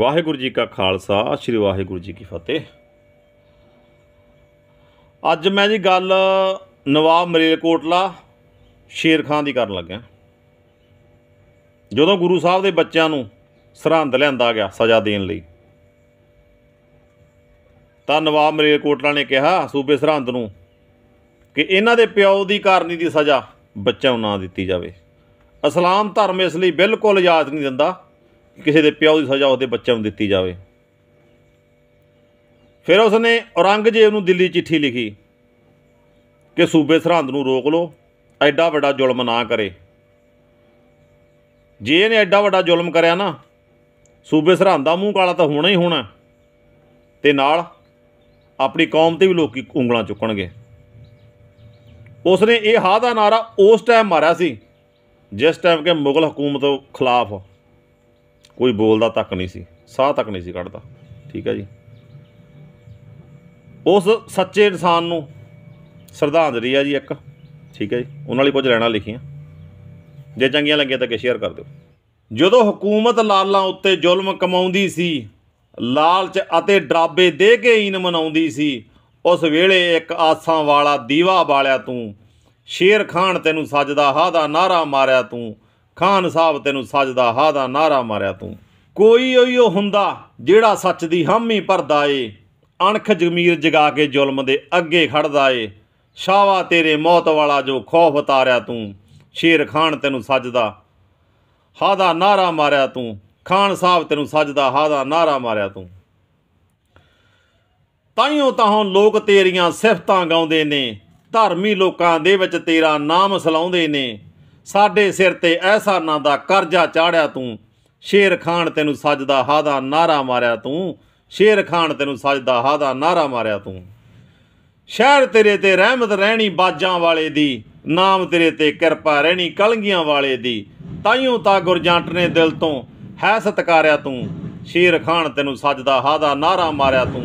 ਵਾਹਿਗੁਰੂ ਜੀ ਕਾ ਖਾਲਸਾ ਸ੍ਰੀ ਵਾਹਿਗੁਰੂ ਜੀ ਕੀ ਫਤਿਹ ਅੱਜ ਮੈਂ ਜੀ ਗੱਲ ਨਵਾਬ ਕੋਟਲਾ ਸ਼ੇਰ ਖਾਨ ਦੀ ਕਰਨ ਲੱਗਿਆ ਜਦੋਂ ਗੁਰੂ ਸਾਹਿਬ ਦੇ ਬੱਚਿਆਂ ਨੂੰ ਸਰਹੰਦ ਲਿਆਂਦਾ ਗਿਆ ਸਜ਼ਾ ਦੇਣ ਲਈ ਤਾਂ ਨਵਾਬ ਕੋਟਲਾ ਨੇ ਕਿਹਾ ਸੂਬੇ ਸਰਹੰਦ ਨੂੰ ਕਿ ਇਹਨਾਂ ਦੇ ਪਿਓ ਦੀ ਕਾਰਨੀ ਦੀ ਸਜ਼ਾ ਬੱਚਿਆਂ ਨੂੰ ਨਾ ਦਿੱਤੀ ਜਾਵੇ ਇਸਲਾਮ ਧਰਮ ਇਸ ਲਈ ਬਿਲਕੁਲ ਇਜਾਜ਼ਤ ਨਹੀਂ ਦਿੰਦਾ ਕਿਸੇ ਦੇ ਪਿਓ ਦੀ ਸਜ਼ਾ ਉਹਦੇ ਬੱਚਿਆਂ ਨੂੰ ਦਿੱਤੀ ਜਾਵੇ ਫਿਰ ਉਸਨੇ ਔਰੰਗਜ਼ੇਬ ਨੂੰ ਦਿੱਲੀ ਚਿੱਠੀ ਲਿਖੀ ਕਿ ਸੂਬੇ ਸਰਹੰਦ ਨੂੰ ਰੋਕ ਲਓ ਐਡਾ ਵੱਡਾ ਜ਼ੁਲਮ ਨਾ ਕਰੇ ਜੇ ਇਹਨੇ ਐਡਾ ਵੱਡਾ ਜ਼ੁਲਮ ਕਰਿਆ ਨਾ ਸੂਬੇ ਸਰਹੰਦ ਦਾ ਮੂੰਹ ਕਾਲਾ ਤਾਂ ਹੋਣਾ ਹੀ ਹੋਣਾ ਤੇ ਨਾਲ ਆਪਣੀ ਕੌਮ ਤੇ ਵੀ ਲੋਕੀ ਉਂਗਲਾਂ ਚੁੱਕਣਗੇ ਉਸਨੇ ਇਹ ਹਾ ਦਾ ਨਾਰਾ ਉਸ ਟਾਈਮ ਮਾਰਿਆ ਸੀ ਜਿਸ ਟਾਈਮ ਕਿ ਮੁਗਲ ਹਕੂਮਤ ਖਿਲਾਫ ਕੋਈ ਬੋਲਦਾ ਤੱਕ ਨਹੀਂ ਸੀ ਸਾਹ ਤੱਕ ਨਹੀਂ ਸੀ ਕੱਢਦਾ ਠੀਕ ਹੈ ਜੀ ਉਸ ਸੱਚੇ ਇਨਸਾਨ ਨੂੰ ਸ਼ਰਧਾਂਜਲੀ ਆ ਜੀ ਇੱਕ ਠੀਕ ਹੈ ਜੀ ਉਹਨਾਂ ਲਈ ਕੁਝ ਲੈਣਾ ਲਿਖੀਆਂ ਜੇ ਚੰਗੀਆਂ ਲੱਗੀਆਂ ਤਾਂ ਕਿ ਸ਼ੇਅਰ ਕਰ ਦਿਓ ਜਦੋਂ ਹਕੂਮਤ ਲਾਲਾਂ ਉੱਤੇ ਜ਼ੁਲਮ ਕਮਾਉਂਦੀ ਸੀ ਲਾਲਚ ਅਤੇ ਡਰਾਬੇ ਦੇ ਕੇ ਇਨ ਮਨਾਉਂਦੀ ਸੀ ਉਸ ਵੇਲੇ ਇੱਕ ਆਸਾਂ ਵਾਲਾ ਦੀਵਾ ਬਾਲਿਆ ਤੂੰ ਸ਼ੇਰ ਖਾਨ ਤੈਨੂੰ ਸਜਦਾ ਹਾ ਦਾ ਨਾਰਾ ਮਾਰਿਆ ਤੂੰ ਖਾਨ ਸਾਹਿਬ ਤੈਨੂੰ ਸਜਦਾ ਹਾ ਦਾ ਨਾਰਾ ਮਾਰਿਆ ਤੂੰ ਕੋਈ ਉਹੀਓ ਹੁੰਦਾ ਜਿਹੜਾ ਸੱਚ ਦੀ ਹਾਮੀ ਭਰਦਾ ਏ ਅਣਖ ਜ਼ਮੀਰ ਜਗਾ ਕੇ ਜ਼ੁਲਮ ਦੇ ਅੱਗੇ ਖੜਦਾ ਏ ਸ਼ਾਵਾ ਤੇਰੇ ਮੌਤ ਵਾਲਾ ਜੋ ਖੌਫ ਉਤਾਰਿਆ ਤੂੰ ਸ਼ੇਰ ਖਾਨ ਤੈਨੂੰ ਸਜਦਾ ਹਾ ਦਾ ਨਾਰਾ ਮਾਰਿਆ ਤੂੰ ਖਾਨ ਸਾਹਿਬ ਤੈਨੂੰ ਸਜਦਾ ਹਾ ਦਾ ਨਾਰਾ ਮਾਰਿਆ ਤੂੰ ਤਾਈਓ ਤਾਹੋਂ ਲੋਕ ਤੇਰੀਆਂ ਸਿਫਤਾਂ ਗਾਉਂਦੇ ਨੇ ਧਰਮੀ ਲੋਕਾਂ ਦੇ ਵਿੱਚ ਤੇਰਾ ਨਾਮ ਸਲਾਉਂਦੇ ਨੇ ਸਾਡੇ ਸਿਰ ਤੇ ਐਸਾ ਨਾਂ ਦਾ ਕਰਜ਼ਾ ਚਾੜਿਆ ਤੂੰ ਸ਼ੇਰ ਖਾਨ ਤੈਨੂੰ ਸਜਦਾ ਹਾਦਾ ਨਾਰਾ ਮਾਰਿਆ ਤੂੰ ਸ਼ੇਰ ਖਾਨ ਤੈਨੂੰ ਸਜਦਾ ਹਾਦਾ ਨਾਰਾ ਮਾਰਿਆ ਤੂੰ ਸ਼ਹਿਰ ਤੇਰੇ ਤੇ ਰਹਿਮਤ ਰਹਿਣੀ ਬਾਜਾਂ ਵਾਲੇ ਦੀ ਨਾਮ ਤੇਰੇ ਤੇ ਕਿਰਪਾ ਰਹਿਣੀ ਕਲੰਗੀਆਂ ਵਾਲੇ ਦੀ ਤਾਈਓ ਤਾਂ ਗੁਰਜੰਟ ਨੇ ਦਿਲ ਤੋਂ ਹੈ ਸਤਕਾਰਿਆ ਤੂੰ ਸ਼ੇਰ ਖਾਨ ਤੈਨੂੰ ਸਜਦਾ ਹਾਦਾ ਨਾਰਾ ਮਾਰਿਆ ਤੂੰ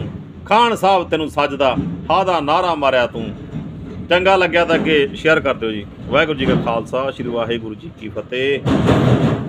ਖਾਨ ਸਾਹਿਬ ਤੈਨੂੰ ਸਜਦਾ ਹਾਦਾ ਨਾਰਾ ਮਾਰਿਆ ਤੂੰ ਚੰਗਾ ਲੱਗਿਆ ਤਾਂ ਅੱਗੇ ਸ਼ੇਅਰ ਕਰ ਦਿਓ ਜੀ ਵਾਹਿਗੁਰੂ ਜੀ ਕਾ ਖਾਲਸਾ ਸ੍ਰੀ ਵਾਹਿਗੁਰੂ ਜੀ ਕੀ ਫਤਿਹ